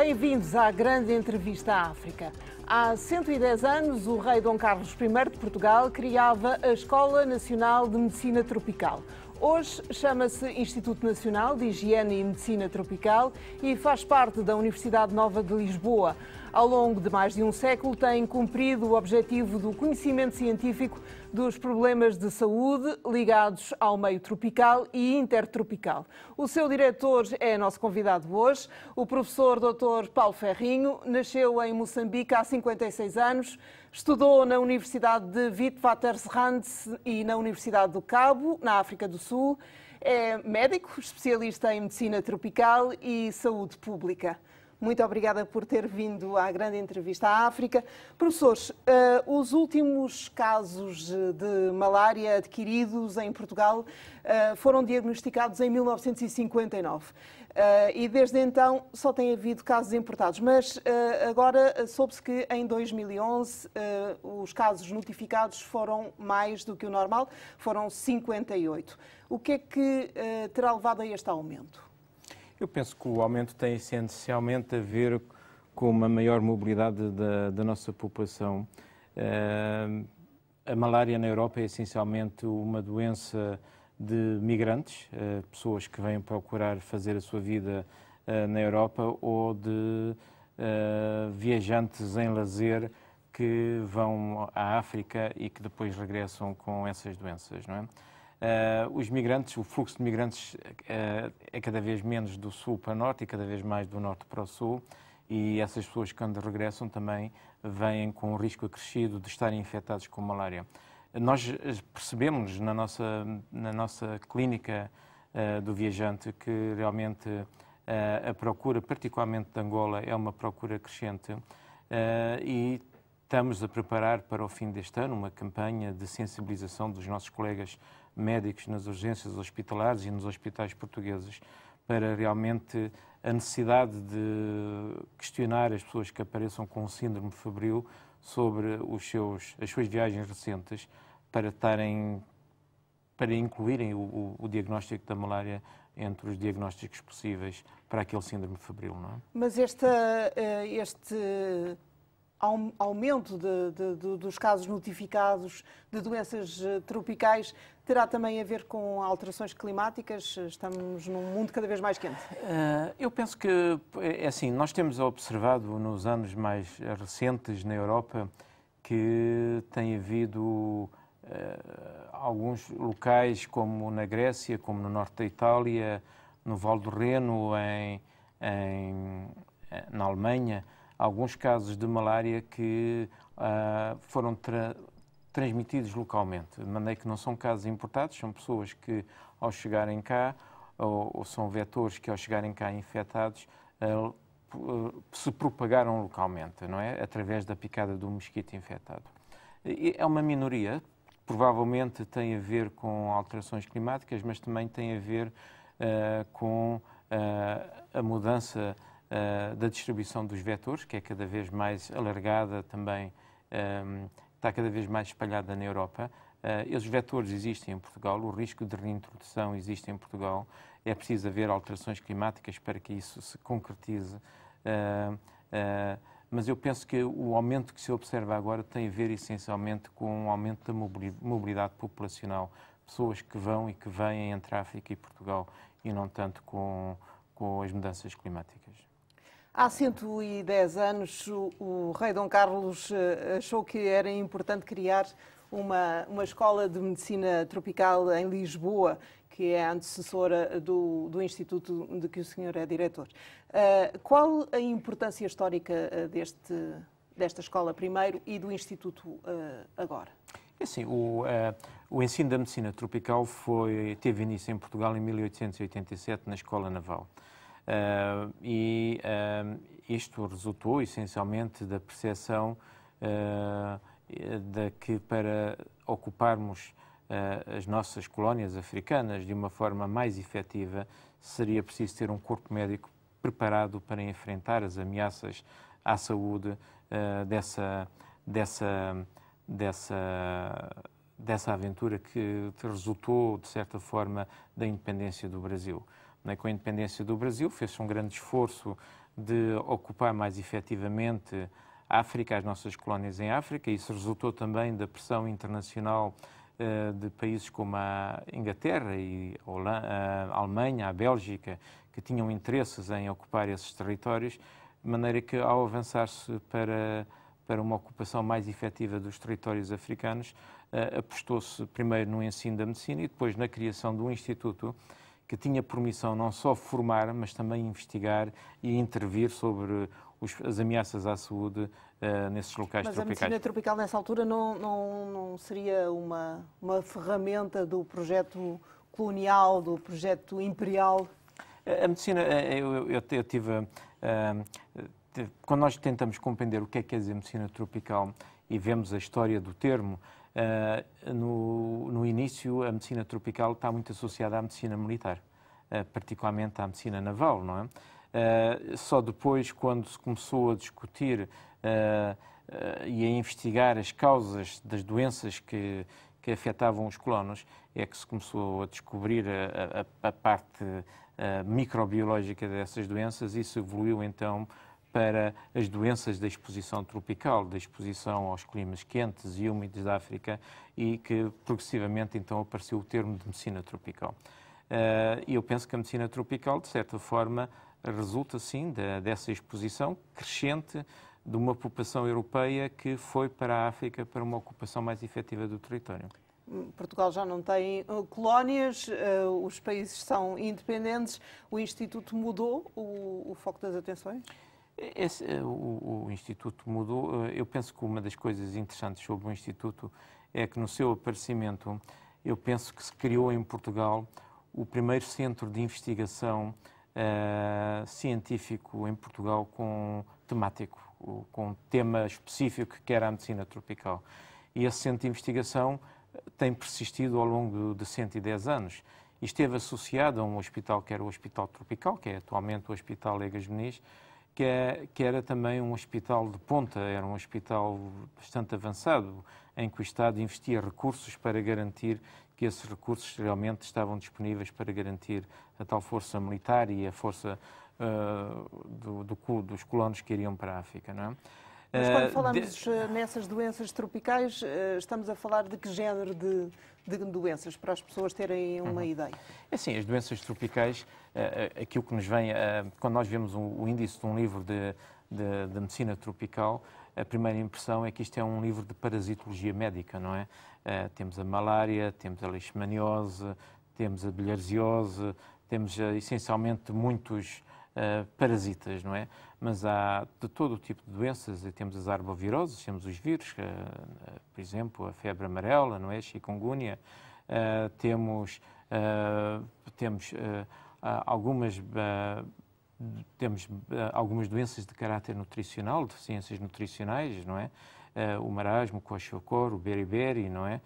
Bem-vindos à grande entrevista à África. Há 110 anos, o rei Dom Carlos I de Portugal criava a Escola Nacional de Medicina Tropical. Hoje chama-se Instituto Nacional de Higiene e Medicina Tropical e faz parte da Universidade Nova de Lisboa ao longo de mais de um século, tem cumprido o objetivo do conhecimento científico dos problemas de saúde ligados ao meio tropical e intertropical. O seu diretor é nosso convidado hoje, o professor Dr. Paulo Ferrinho, nasceu em Moçambique há 56 anos, estudou na Universidade de Witwatersrand e na Universidade do Cabo, na África do Sul. É médico, especialista em medicina tropical e saúde pública. Muito obrigada por ter vindo à grande entrevista à África. Professores, eh, os últimos casos de malária adquiridos em Portugal eh, foram diagnosticados em 1959. Eh, e desde então só tem havido casos importados. Mas agora soube-se que em 2011 os casos notificados foram mais do que o normal, foram 58. O que é que terá levado a este aumento? Eu penso que o aumento tem essencialmente a ver com uma maior mobilidade da, da nossa população. Uh, a malária na Europa é essencialmente uma doença de migrantes, uh, pessoas que vêm procurar fazer a sua vida uh, na Europa ou de viajantes em lazer que vão à África e que depois regressam com essas doenças, não é? Uh, os migrantes, o fluxo de migrantes uh, é cada vez menos do sul para o norte e cada vez mais do norte para o sul. E essas pessoas, quando regressam, também vêm com um risco acrescido de estarem infectados com malária. Nós eh, percebemos na nossa, na nossa clínica uh, do viajante que realmente a procura, particularmente de Angola, é uma procura crescente e estamos a preparar para o fim deste ano uma campanha de sensibilização dos nossos colegas médicos nas urgências hospitalares e nos hospitais portugueses para realmente a necessidade de questionar as pessoas que apareçam com síndrome febril sobre os seus, as suas viagens recentes para estarem para incluírem o, o, o, diagnóstico da malária entre os diagnósticos possíveis para aquele síndrome febril, não é? Mas esta, eh, este aumento de, de, de, dos casos notificados de doenças eh, tropicais Terá também a ver com alterações climáticas? Estamos num mundo cada vez mais quente. Uh, eu penso que, é assim, nós temos observado nos anos mais recentes na Europa que tem havido uh, alguns locais, como na Grécia, como no norte da Itália, no Val do Reno, em, em eh, na Alemanha, alguns casos de malária que uh, foram transmitidos localmente, de maneira que não são casos importados, são pessoas que, ao chegarem cá, ou, ou são vetores que, ao chegarem cá infectados, eh, eh, se propagaram localmente, não é? Através da picada do mosquito infectado. É uma minoria, provavelmente tem a ver com alterações climáticas, mas também tem a ver uh, com uh, a mudança uh, da distribuição dos vetores, que é cada vez mais alargada também um, está cada vez mais espalhada na Europa. Uh, esses vetores existem em Portugal, o risco de reintrodução existe em Portugal. É preciso haver alterações climáticas para que isso se concretize. Uh, uh, mas eu penso que o aumento que se observa agora tem a ver essencialmente com o aumento da mobilidade populacional. Pessoas que vão e que vêm entre África e Portugal e não tanto com, com as mudanças climáticas. Há 110 anos, o, o rei Dom Carlos eh, achou que era importante criar uma, uma escola de medicina tropical em Lisboa, que é a antecessora do, do instituto de que o senhor é diretor. Uh, qual a importância histórica eh, deste, desta escola primeiro e do instituto uh, agora? Sim, é assim, o, uh, o ensino da medicina tropical foi, teve início em Portugal em 1887 na Escola Naval. Uh, e uh, isto resultou essencialmente da percepção uh, eh, de que para ocuparmos as nossas colónias africanas de uma forma mais efetiva seria preciso ter um corpo médico preparado para enfrentar as ameaças à saúde dessa, dessa, dessa, dessa aventura que resultou, de certa forma, da independência do Brasil né, com a independência do Brasil, fez-se um grande esforço de ocupar mais efetivamente a África, as nossas colónias em África. Isso resultou também da pressão internacional uh, de países como a Inglaterra e eh, a, Alemanha, a Bélgica, que tinham interesses em ocupar esses territórios, de maneira que, ao avançar-se para, para uma ocupação mais efetiva dos territórios africanos, uh, apostou-se primeiro no ensino da medicina e depois na criação de um instituto que tinha por missão não só formar, mas também investigar e intervir sobre os, as ameaças à saúde uh, nesses locais mas tropicais. Mas a medicina tropical, nessa altura, não, não, não seria uma, uma ferramenta do projeto colonial, do projeto imperial? A medicina, eh, eu, eu, eu tive. Uh, quando nós tentamos compreender o que é que quer é dizer medicina tropical e vemos a história do termo, Uh, no, no, início, a medicina tropical está muito associada à medicina militar, uh, particularmente à medicina naval, não é? Uh, só depois, quando se começou a discutir e a investigar as causas das doenças que, que afetavam os colonos, é que se começou a descobrir a, a, a parte microbiológica dessas doenças e se evoluiu então para as doenças da exposição tropical, da exposição aos climas quentes e úmidos da África e que progressivamente então apareceu o termo de medicina tropical. E eh, eu penso que a medicina tropical, de certa forma, resulta sim dessa exposição crescente de uma população europeia que foi para a África para uma ocupação mais efetiva do território. Portugal já não tem eh, colónias, eh, os países são independentes. O Instituto mudou o, foco das atenções? Esse, eh, o, o, Instituto mudou. Eh, eu penso que uma das coisas interessantes sobre o Instituto é que, no seu aparecimento, eu penso que se criou em Portugal o primeiro centro de investigação uh, científico em Portugal com temático, com tema específico que era a medicina tropical. E esse centro de investigação tem persistido ao longo de 110 anos e esteve associado a um hospital que era o Hospital Tropical, que é atualmente o Hospital Legas Meniz, que, é, que era também um hospital de ponta, era um hospital bastante avançado, em que o Estado investia recursos para garantir que esses recursos realmente estavam disponíveis para garantir a tal força militar e a força uh, do, do, dos colonos que iriam para a África. Não é? Mas quando eh, falamos de... Eh, nessas doenças tropicais, eh, estamos a falar de que género de, de doenças, para as pessoas terem uma uhum. ideia? É assim, as doenças tropicais, aquilo que nos vem, quando nós vemos o índice de um livro de, de, de medicina tropical, a primeira impressão é que isto é um livro de parasitologia médica, não é? Temos a malária, temos a leishmaniose, temos a bilharziose, temos essencialmente muitos eh, parasitas, não é? Mas há de todo o tipo de doenças, temos as arboviroses, temos os vírus, eh, eh, por exemplo, a febre amarela, não é? Chikungunya, temos, temos algumas temos algumas doenças de caráter nutricional, deficiências nutricionais, não é? o marasmo, o coxocor, o beriberi, não é?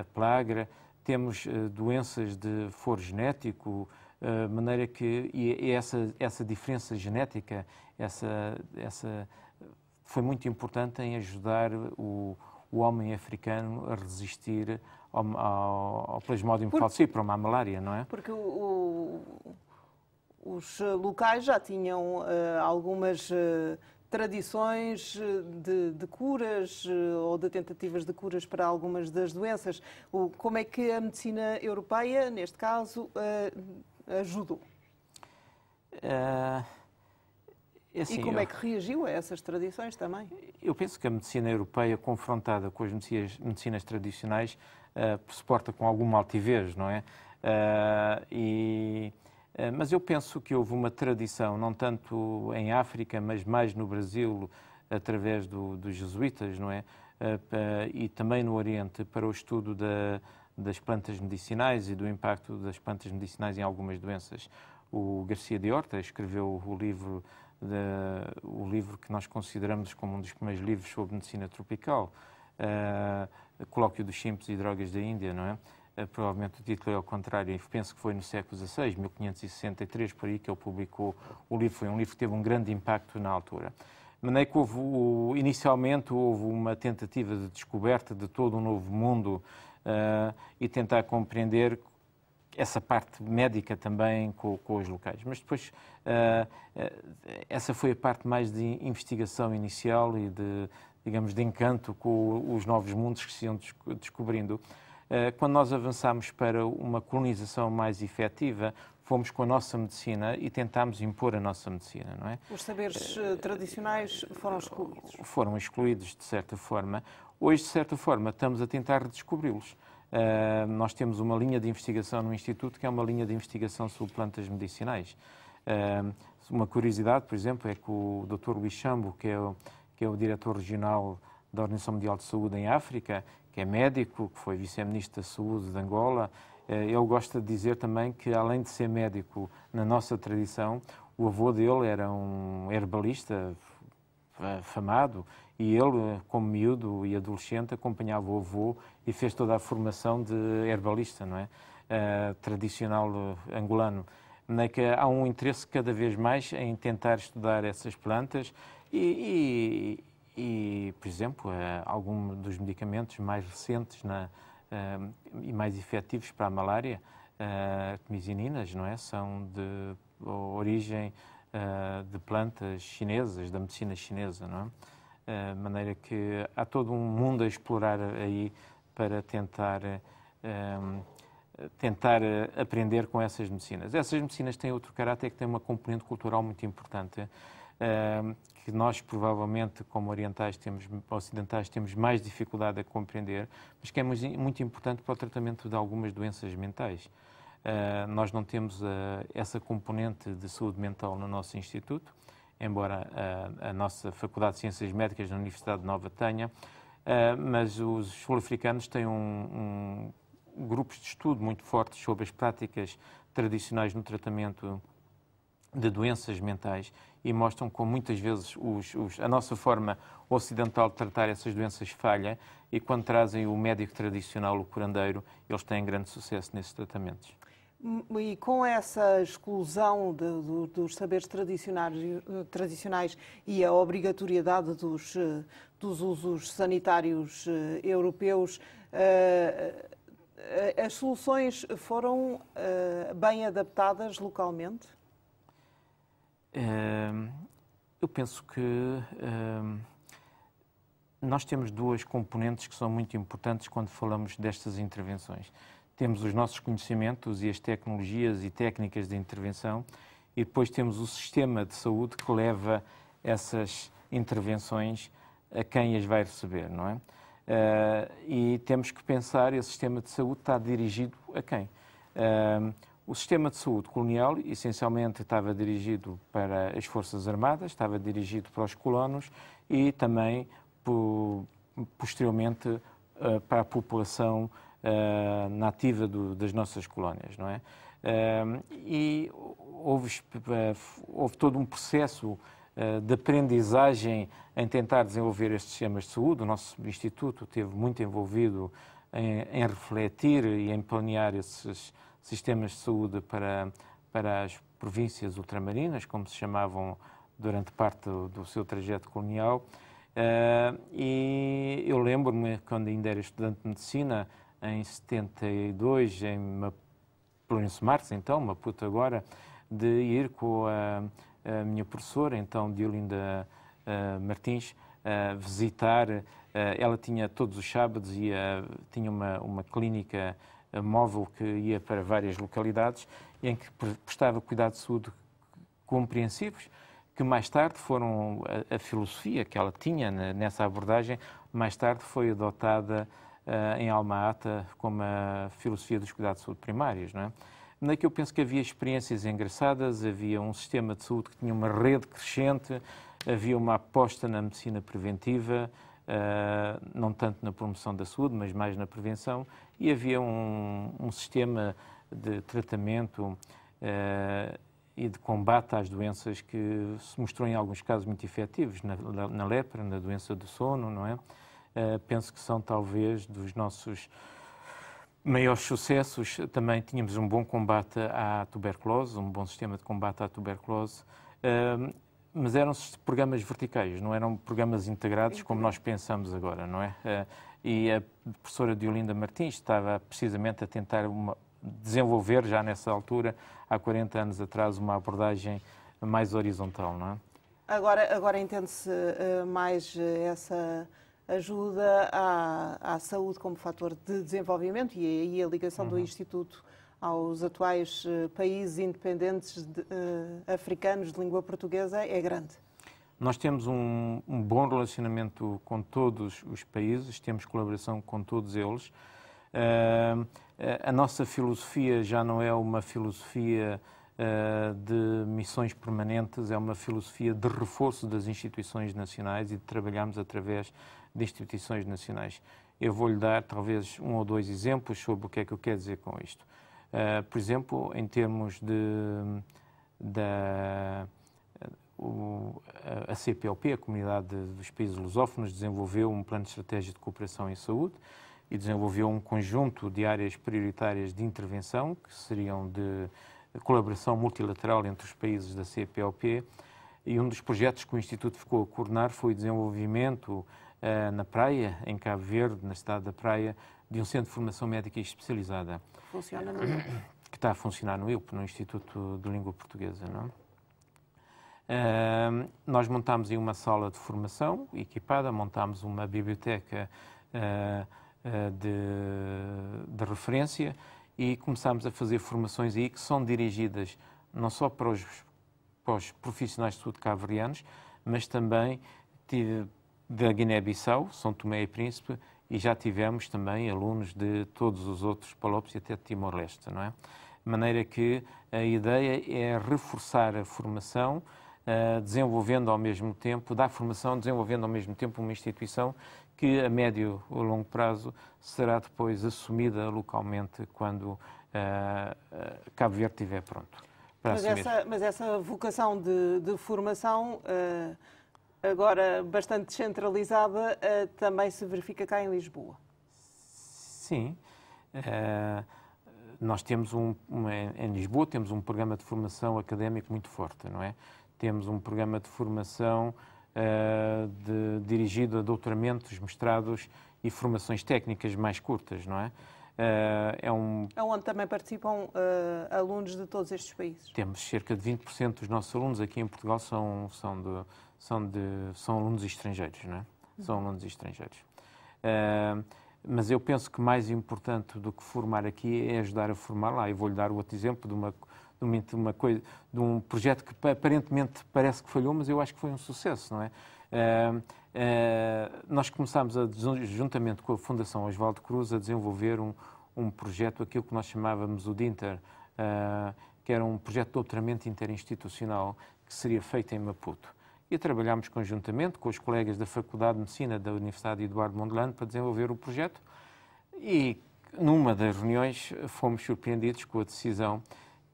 A plagra. Temos doenças de foro genético, eh, maneira que e essa, essa diferença genética essa, essa foi muito importante em ajudar o, o homem africano a resistir ao, ao, ao plasmódio falciparum, à malária, não é? Porque o, os locais já tinham uh, algumas uh, tradições de, de, curas ou de tentativas de curas para algumas das doenças. O, como é que a medicina europeia, neste caso, ajudou. Uh, assim, e como eu, é que reagiu a essas tradições também? Eu penso que a medicina europeia, confrontada com as medicinas, medicinas tradicionais, uh, ah, se porta com alguma altivez, não é? Uh, e, uh, mas eu penso que houve uma tradição, não tanto em África, mas mais no Brasil, através do, dos jesuítas, não é? e também no Oriente, para o estudo da, das plantas medicinais e do impacto das plantas medicinais em algumas doenças. O Garcia de Horta escreveu o livro, de, o livro que nós consideramos como um dos primeiros livros sobre medicina tropical, uh, Colóquio dos Simples e Drogas da Índia, não é? Eh, provavelmente o título é ao contrário, penso que foi no século XVI, 1563, por aí que ele publicou o livro. Foi um livro que teve um grande impacto na altura. De maneira que houve, inicialmente houve uma tentativa de descoberta de todo um novo mundo uh, e tentar compreender essa parte médica também com, com os locais. Mas depois, uh, essa foi a parte mais de investigação inicial e de, digamos, de encanto com os novos mundos que se iam descobrindo. Quando nós avançámos para uma colonização mais efetiva, fomos com a nossa medicina e tentámos impor a nossa medicina, não é? Os saberes tradicionais foram excluídos. Foram excluídos, de certa forma. Hoje, de certa forma, estamos a tentar redescobri-los. Uh, ah, nós temos uma linha de investigação no Instituto que é uma linha de investigação sobre plantas medicinais. Uh, uma curiosidade, por exemplo, é que o Dr. Luís Chambo, que é o, que é o diretor regional da Organização Mundial de Saúde em África, que é médico, que foi vice-ministro da Saúde de Angola, ah, ele gosta de dizer também que, além de ser médico na nossa tradição, o avô dele era um herbalista famado e ele, como miúdo e adolescente, acompanhava o avô e fez toda a formação de herbalista, não é? Uh, tradicional eh, angolano. Na que há um interesse cada vez mais em tentar estudar essas plantas e, e, e por exemplo, uh, eh, alguns dos medicamentos mais recentes na, uh, e mais efetivos para a malária, uh, artemisininas, não é? São de origem uh, de plantas chinesas, da medicina chinesa, não é? De maneira que há todo um mundo a explorar aí para tentar, ehm, tentar eh, aprender com essas medicinas. Essas medicinas têm outro caráter que tem uma componente cultural muito importante, ehm, que nós provavelmente, como orientais temos, ocidentais, temos mais dificuldade a compreender, mas que é muito importante para o tratamento de algumas doenças mentais. Eh, nós não temos eh, essa componente de saúde mental no nosso instituto, embora a, ah, a nossa Faculdade de Ciências Médicas da Universidade Nova tenha, ah, mas os sul-africanos têm um, um, grupos de estudo muito fortes sobre as práticas tradicionais no tratamento de doenças mentais e mostram como muitas vezes os, os, a nossa forma ocidental de tratar essas doenças falha e quando trazem o médico tradicional, o curandeiro, eles têm grande sucesso nesses tratamentos. E com essa exclusão de, dos saberes tradicionais, tradicionais e a obrigatoriedade dos, eh, dos usos sanitários eh, europeus, eh, as soluções foram bem adaptadas localmente? Ehm, eu penso que ehm, nós temos duas componentes que são muito importantes quando falamos destas intervenções temos os nossos conhecimentos e as tecnologias e técnicas de intervenção e depois temos o sistema de saúde que leva essas intervenções a quem as vai receber, não é? Uh, e temos que pensar esse sistema de saúde está dirigido a quem? Uh, o sistema de saúde colonial essencialmente estava dirigido para as forças armadas, estava dirigido para os colonos e também posteriormente eh, para a população eh, nativa do, das nossas colónias, não é? Eh, e houve, eh, houve todo um processo de aprendizagem em tentar desenvolver estes sistemas de saúde. O nosso Instituto esteve muito envolvido em, em, refletir e em planear esses sistemas de saúde para, para as províncias ultramarinas, como se chamavam durante parte do, do seu trajeto colonial. Uh, e eu lembro-me, quando ainda era estudante de medicina, em 72, em Lourenço Marques, então, Maputo agora, de ir com a, a minha professora, então, Diolinda eh, Martins, a visitar. Eh, ela tinha todos os sábados, ia, tinha uma, uma clínica eh, móvel que ia para várias localidades, em que prestava cuidado de saúde compreensivos, que mais tarde foram a, a filosofia que ela tinha né, nessa abordagem, mais tarde foi adotada eh, em alma ata, como a filosofia dos cuidados de saúde primários, não é? na que eu penso que havia experiências engraçadas, havia um sistema de saúde que tinha uma rede crescente, havia uma aposta na medicina preventiva, eh, não tanto na promoção da saúde, mas mais na prevenção, e havia um, um sistema de tratamento eh, e de combate às doenças que se mostrou em alguns casos muito efetivos, na, na lepra, na doença do sono, não é? Eh, penso que são talvez dos nossos maiores sucessos. Também tínhamos um bom combate à tuberculose, um bom sistema de combate à tuberculose, ehm, mas eram programas verticais, não eram programas integrados uhum. como nós pensamos agora, não é? Eh, e a professora Diolinda Martins estava precisamente a tentar uma, desenvolver já nessa altura, há 40 anos atrás, uma abordagem mais horizontal, não é? Agora, agora entende-se eh, mais essa ajuda à, à saúde como fator de desenvolvimento e é aí a ligação uhum. do Instituto aos atuais eh, países independentes de, uh, africanos de língua portuguesa é grande. Nós temos um, um, bom relacionamento com todos os países, temos colaboração com todos eles. Uh, a nossa filosofia já não é uma filosofia uh, de missões permanentes, é uma filosofia de reforço das instituições nacionais e de trabalharmos através de instituições nacionais. Eu vou-lhe dar talvez um ou dois exemplos sobre o que é que eu quero dizer com isto. Uh, por exemplo, em termos de da a CPLP, a Comunidade dos Países Lusófonos, desenvolveu um plano de estratégia de cooperação em saúde e desenvolveu um conjunto de áreas prioritárias de intervenção, que seriam de colaboração multilateral entre os países da CPLP. E um dos projetos que o Instituto ficou a coordenar foi o desenvolvimento eh, na Praia, em Cabo Verde, na cidade da Praia, de um centro de formação médica especializada. Funciona no é? Que está a funcionar no IUP, no Instituto de Língua Portuguesa, não? Uh, nós montámos aí uma sala de formação equipada, montámos uma biblioteca uh, uh, de, de, referência e começámos a fazer formações aí que são dirigidas não só para os, para os profissionais de saúde cabo mas também tive, da Guiné-Bissau, São Tomé e Príncipe, e já tivemos também alunos de todos os outros palopes e até de Timor-Leste, não é? De maneira que a ideia é reforçar a formação, eh, desenvolvendo ao mesmo tempo, dar formação, desenvolvendo ao mesmo tempo uma instituição que a médio ou longo prazo será depois assumida localmente quando eh, eh, Cabo Verde estiver pronto. Mas essa, mas essa, vocação de, de formação uh agora bastante descentralizada, eh, também se verifica cá em Lisboa? Sim. Uh, nós temos um, em Lisboa temos um programa de formação académico muito forte, não é? Temos um programa de formação uh, de, dirigido a doutoramentos, mestrados e formações técnicas mais curtas, não é? Eh, é um... É onde também participam uh, alunos de todos estes países? Temos cerca de 20% dos nossos alunos aqui em Portugal são, são, de, são, de, são alunos estrangeiros, não é? Uhum. São alunos estrangeiros. Uh, mas eu penso que mais importante do que formar aqui é ajudar a formar lá. E vou-lhe dar outro exemplo de uma, de uma coisa, de um projeto que aparentemente parece que falhou, mas eu acho que foi um sucesso, não é? Ah, nós começámos, a, juntamente com a Fundação Oswaldo Cruz, a desenvolver um, um projeto, aquilo que nós chamávamos o DINTER, ah, que era um projeto de doutoramento interinstitucional que seria feito em Maputo. E trabalhámos conjuntamente com os colegas da Faculdade de Medicina da Universidade Eduardo Mondlane para desenvolver o projeto e numa das reuniões fomos surpreendidos com a decisão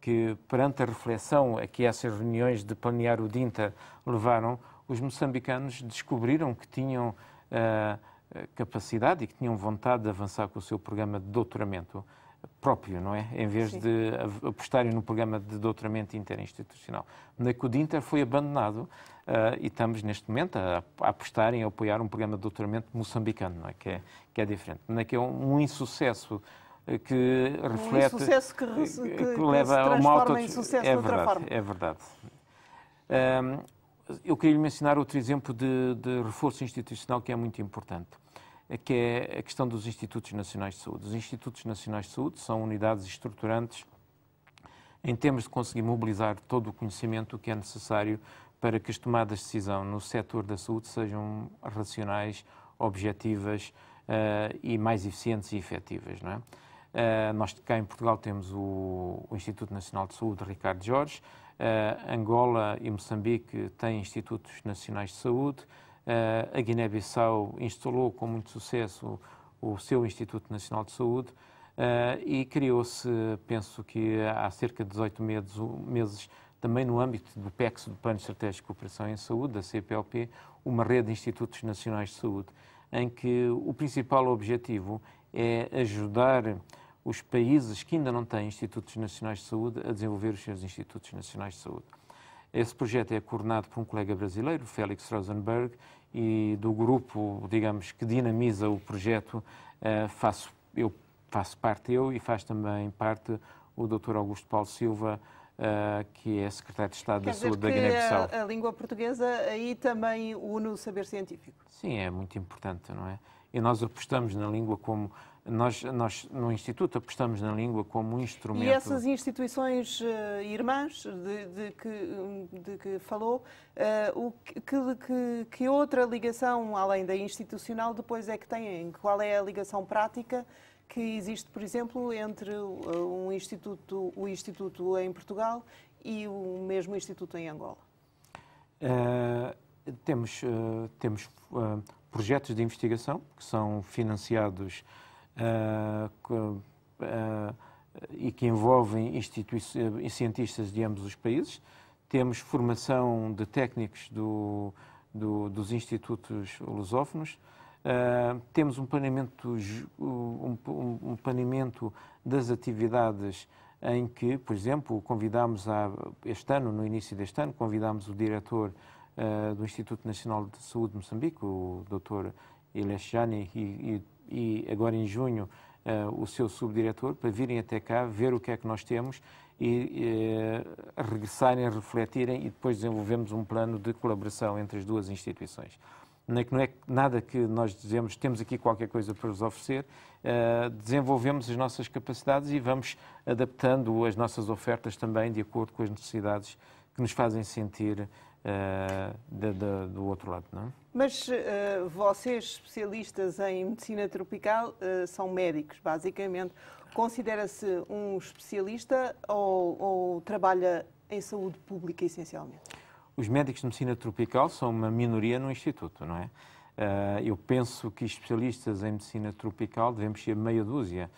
que, perante a reflexão a que essas reuniões de planear o DINTA levaram, os moçambicanos descobriram que tinham uh, capacidade e que tinham vontade de avançar com o seu programa de doutoramento próprio, não é? Em vez Sim. de apostarem no programa de doutoramento interinstitucional. Na que o foi abandonado uh, e estamos neste momento a, a apostar em apoiar um programa de doutoramento moçambicano, não é? Que é, que é diferente. Na que é um, um insucesso que reflete... Um insucesso que, que, que, que leva a uma auto... em sucesso é, é verdade, É verdade. Um, eu queria lhe mencionar outro exemplo de, de, reforço institucional que é muito importante, que é a questão dos Institutos Nacionais de Saúde. Os Institutos Nacionais de Saúde são unidades estruturantes em termos de conseguir mobilizar todo o conhecimento que é necessário para que as tomadas de decisão no setor da saúde sejam racionais, objetivas uh, e mais eficientes e efetivas. Não é? Uh, nós cá em Portugal temos o, o Instituto Nacional de Saúde Ricardo Jorge, Uh, Angola e Moçambique têm institutos nacionais de saúde. Uh, a Guiné-Bissau instalou com muito sucesso o, o seu Instituto Nacional de Saúde uh, e criou-se, penso que há cerca de 18 meses, meses, também no âmbito do PECS, do Plano Estratégico de Cooperação em Saúde, da CPLP, uma rede de institutos nacionais de saúde, em que o principal objetivo é ajudar os países que ainda não têm institutos nacionais de saúde a desenvolver os seus institutos nacionais de saúde. Esse projeto é coordenado por um colega brasileiro, Félix Rosenberg, e do grupo, digamos, que dinamiza o projeto, eh, faço, eu, faço parte eu e faz também parte o Dr. Augusto Paulo Silva, eh, que é secretário de Estado Quer da Saúde da Guiné-Bissau. A, a língua portuguesa aí também une o saber científico. Sim, é muito importante, não é? E nós apostamos na língua como nós, nós, no Instituto, apostamos na língua como um instrumento. E essas instituições uh, irmãs de, de, que, de, que, falou, uh, o que, que, que, outra ligação, além da institucional, depois é que têm? Qual é a ligação prática que existe, por exemplo, entre eh, um instituto, o Instituto em Portugal e o mesmo Instituto em Angola? Uh, temos temos projetos de investigação que são financiados ah, ah, e que envolvem eh, cientistas de ambos os países. Temos formação de técnicos do, do, dos institutos lusófonos. Uh, temos um planeamento, um, um planeamento das atividades em que, por exemplo, convidámos a, este ano, no início deste ano, convidámos o diretor uh, do Instituto Nacional de Saúde de Moçambique, o Dr. Ileshani, e, e e agora em junho uh, o seu subdiretor para virem até cá, ver o que é que nós temos e uh, regressarem, refletirem e depois desenvolvemos um plano de colaboração entre as duas instituições. Não é, não é nada que nós dizemos, temos aqui qualquer coisa para vos oferecer, uh, desenvolvemos as nossas capacidades e vamos adaptando as nossas ofertas também de acordo com as necessidades que nos fazem sentir eh, de, de, do outro lado, não é? Mas uh, vocês, especialistas em medicina tropical, uh, são médicos, basicamente. Considera-se um especialista ou, ou trabalha em saúde pública, essencialmente? Os médicos de medicina tropical são uma minoria no Instituto, não é? eu penso que especialistas em medicina tropical devemos ser meia dúzia.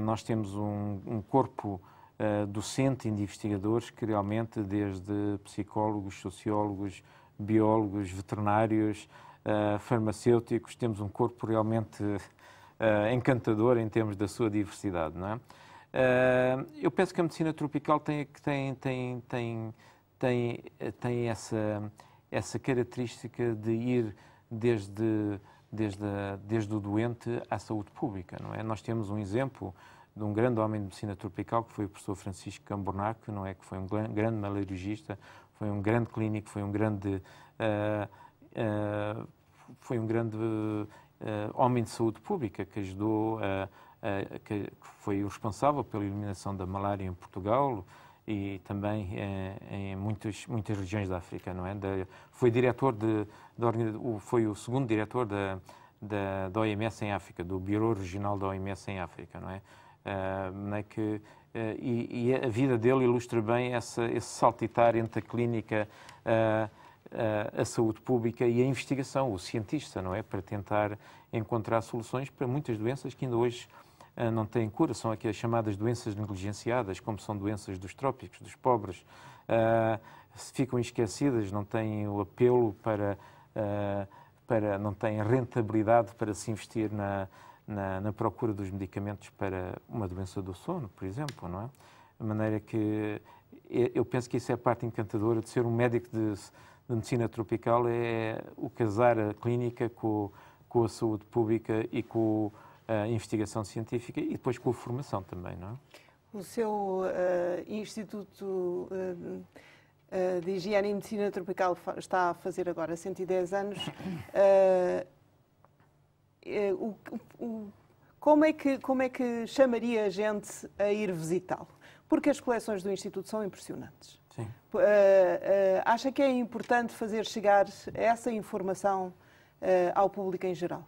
nós temos um, um corpo uh, docente de investigadores que realmente, desde psicólogos, sociólogos, biólogos, veterinários, uh, farmacêuticos, temos um corpo realmente uh, encantador em termos da sua diversidade. Não é? eu penso que a medicina tropical tem, tem, tem, tem, tem, tem essa, essa característica de ir desde, desde, desde o doente à saúde pública. Não é? Nós temos um exemplo de um grande homem de medicina tropical, que foi o professor Francisco Cambornac, não é? que foi um grande malariologista, foi um grande clínico, foi um grande, uh, uh, foi um grande uh, homem de saúde pública que ajudou, que, foi o responsável pela eliminação da malária em Portugal e também em muitas muitas regiões da África, não é? De, foi diretor de, de, foi o segundo diretor da da, da OMS em África, do Bureau Regional da OMS em África, não é? Uh, é que, eh, e, e, a vida dele ilustra bem essa, esse saltitar entre a clínica, eh, eh, a saúde pública e a investigação, o cientista, não é? Para tentar encontrar soluções para muitas doenças que ainda hoje não têm cura, são aqui as chamadas doenças negligenciadas, como são doenças dos trópicos, dos pobres, uh, ficam esquecidas, não têm o apelo para, uh, para, não têm rentabilidade para se investir na, na, na, procura dos medicamentos para uma doença do sono, por exemplo, não é? De maneira que eu penso que isso é a parte encantadora de ser um médico de, de medicina tropical, é o casar a clínica com, com a saúde pública e com a investigação científica e depois com a formação também, não é? O seu uh, Instituto uh, uh, de Higiene e Medicina Tropical está a fazer agora 110 anos. Eh, o, o, como, é que, como é que chamaria a gente a ir visitá-lo? Porque as coleções do Instituto são impressionantes. Sim. Uh, uh, acha que é importante fazer chegar essa informação uh, ao público em geral?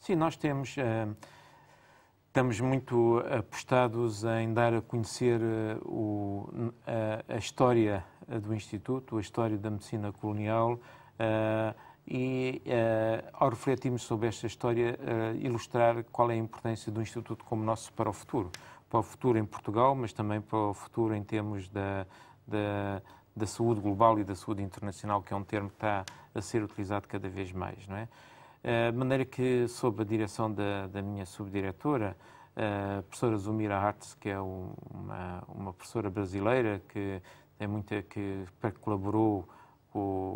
Sim, nós temos. Estamos muito apostados em dar a conhecer o, a, a, história do Instituto, a história da medicina colonial, e, uh, ao refletirmos sobre esta história, uh, ilustrar qual é a importância de um Instituto como o nosso para o futuro. Para o futuro em Portugal, mas também para o futuro em termos da, da, da saúde global e da saúde internacional, que é um termo que está a ser utilizado cada vez mais, não é? Eh, de uh, maneira que, sob a direção da, da minha subdiretora, a professora Zumira Hartz, que é uma, uma professora brasileira que, é muita, que colaborou o,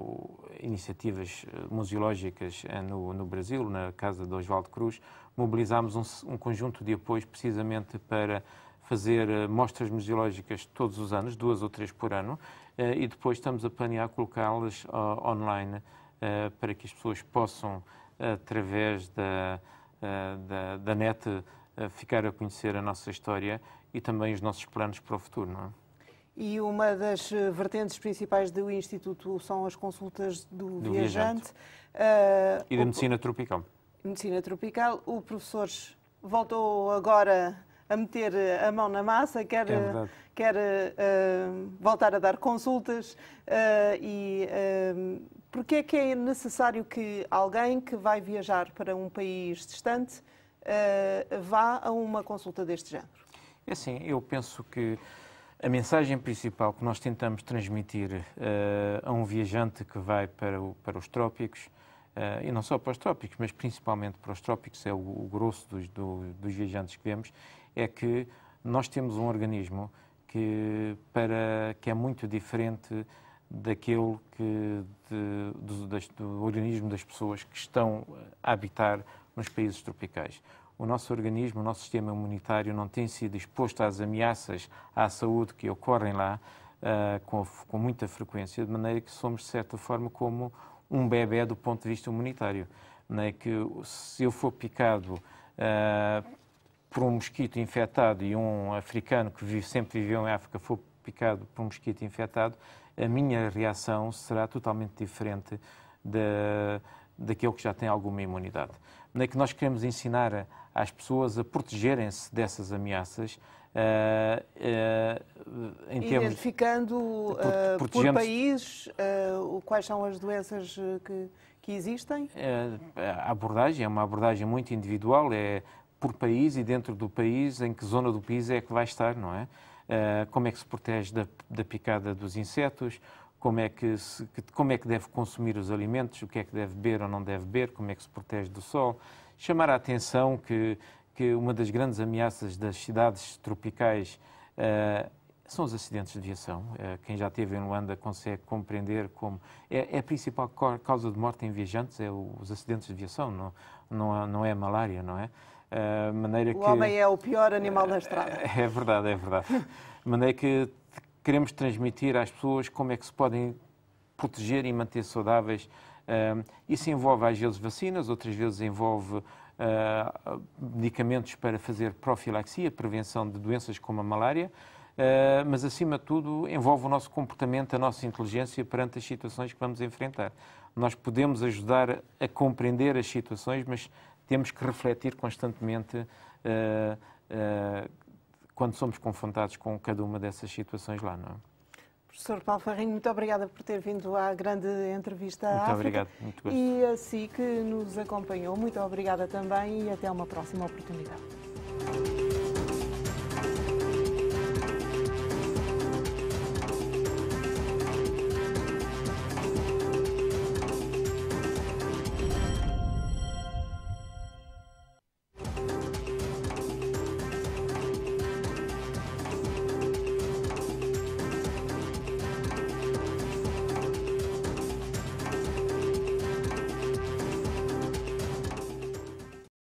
iniciativas eh, museológicas eh, no, no, Brasil, na casa de Oswaldo Cruz, mobilizámos um, um, conjunto de apoios precisamente para fazer eh, mostras museológicas todos os anos, duas ou três por ano, e depois estamos a planear colocá-las online para que as pessoas possam, através da, da, da net, ficar a conhecer a nossa história e também os nossos planos para o futuro. Não é? E uma das eh, vertentes principais do Instituto são as consultas do, do viajante. viajante. Uh, e da medicina tropical. Medicina tropical. O professor voltou agora a meter eh, a mão na massa, quer, é quer uh, voltar a dar consultas. Uh, e uh, porque é que é necessário que alguém que vai viajar para um país distante vá a uma consulta deste género? É assim, eu penso que a mensagem principal que nós tentamos transmitir uh, a um viajante que vai para, o, para os trópicos, uh, e não só para os trópicos, mas principalmente para os trópicos, é o, o grosso dos, do, dos viajantes que vemos, é que nós temos um organismo que, para, que é muito diferente daquele que, de, do, das, do organismo das pessoas que estão a habitar nos países tropicais o nosso organismo, o nosso sistema imunitário não tem sido exposto às ameaças à saúde que ocorrem lá uh, com, com, muita frequência, de maneira que somos, de certa forma, como um bebê do ponto de vista imunitário. Né? Que se eu for picado uh, por um mosquito infectado e um africano que vive, sempre viveu em África for picado por um mosquito infectado, a minha reação será totalmente diferente da, daquele que já tem alguma imunidade na que nós queremos ensinar às pessoas a protegerem-se dessas ameaças. Uh, uh, Identificando uh, por, por país quais são as doenças que, que existem? a abordagem é uma abordagem muito individual, é por país e dentro do país, em que zona do país é que vai estar, não é? como é que se protege da, da picada dos insetos, como é que, se, como é que deve consumir os alimentos, o que é que deve beber ou não deve beber, como é que se protege do sol. Chamar a atenção que, que uma das grandes ameaças das cidades tropicais uh, são os acidentes de viação. Eh, quem já esteve em Luanda consegue compreender como é, é a principal causa de morte em viajantes é os acidentes de viação, não, não, é, não é a malária, não é? Eh, maneira o que... homem é o pior animal da estrada. É verdade, é verdade. maneira que queremos transmitir às pessoas como é que se podem proteger e manter saudáveis. Eh, isso envolve às vezes vacinas, outras vezes envolve eh, medicamentos para fazer profilaxia, prevenção de doenças como a malária. Uh, mas acima de tudo envolve o nosso comportamento, a nossa inteligência perante as situações que vamos enfrentar. Nós podemos ajudar a compreender as situações, mas temos que refletir constantemente uh, uh, quando somos confrontados com cada uma dessas situações lá, não é? Professor Paulo Ferrinho, muito obrigada por ter vindo à grande entrevista à muito África. Obrigado, muito gosto. E a si que nos acompanhou, muito obrigada também e até uma próxima oportunidade.